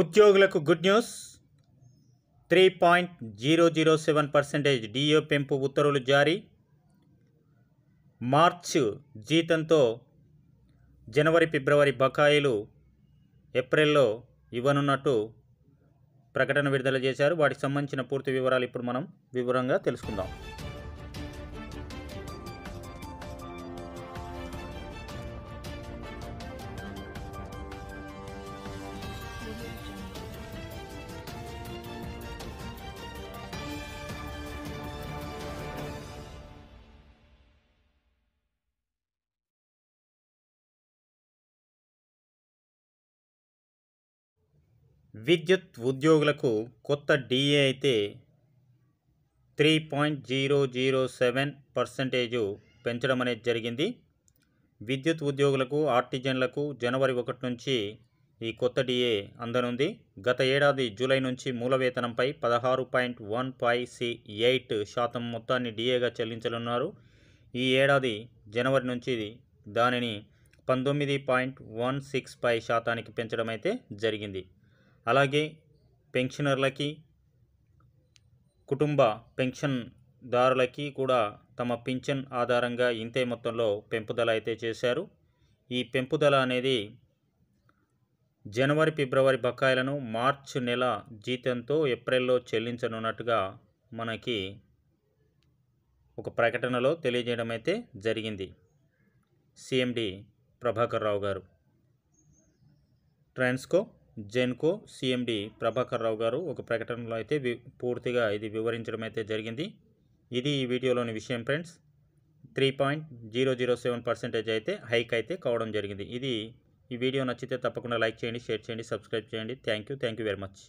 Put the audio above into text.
ఉద్యోగులకు good news three point zero zero seven percentage DA పెంపు ఉత్తర్వులు జారీ మార్చ్ జీతంతో జనవరి ఫిబ్రవరి బకాయిలు ఏప్రిల్లో ఇవ్వనున్నట్టు ప్రకటన విడుదల చేశారు వాటికి సంబంధించిన పూర్తి వివరాలు ఇప్పుడు మనం వివరంగా తెలుసుకుందాం విద్యుత్ ఉద్యోగులకు కొత్త డిఏ అయితే three point zero zero seven percentage పెంచడం అనేది జరిగింది విద్యుత్ ఉద్యోగులకు ఆర్టిజన్లకు జనవరి ఒకటి నుంచి ఈ కొత్త డిఏ అందనుంది గత ఏడాది జూలై నుంచి మూల వేతనంపై పదహారు point one five C eight శాతం మొత్తాన్ని డిఏగా చెల్లించనున్నారు ఈ ఏడాది జనవరి నుంచి దానిని పంతొమ్మిది పాయింట్ వన్ సిక్స్ ఫైవ్ శాతానికి పెంచడం అయితే జరిగింది అలాగే పెన్షనర్లకి కుటుంబ పెన్షన్దారులకి కూడా తమ పింఛన్ ఆధారంగా ఇంతే మొత్తంలో పెంపుదల అయితే చేశారు ఈ పెంపుదల అనేది జనవరి ఫిబ్రవరి బకాయిలను మార్చ్ నెల జీతంతో ఏప్రిల్లో చెల్లించనున్నట్టుగా మనకి ఒక ప్రకటనలో తెలియజేయడం అయితే జరిగింది సిఎండి ప్రభాకర్ రావు గారు ట్రాన్స్కో జెన్కో సిఎండి ప్రభాకర్ రావు గారు ఒక ప్రకటనలో అయితే పూర్తిగా ఇది వివరించడం అయితే జరిగింది ఇది ఈ వీడియోలోని విషయం friends three point zero zero seven percentage అయితే హైక్ అయితే కావడం జరిగింది ఇది ఈ వీడియో నచ్చితే తప్పకుండా లైక్ చేయండి షేర్ చేయండి సబ్స్క్రైబ్ చేయండి thank you thank you very much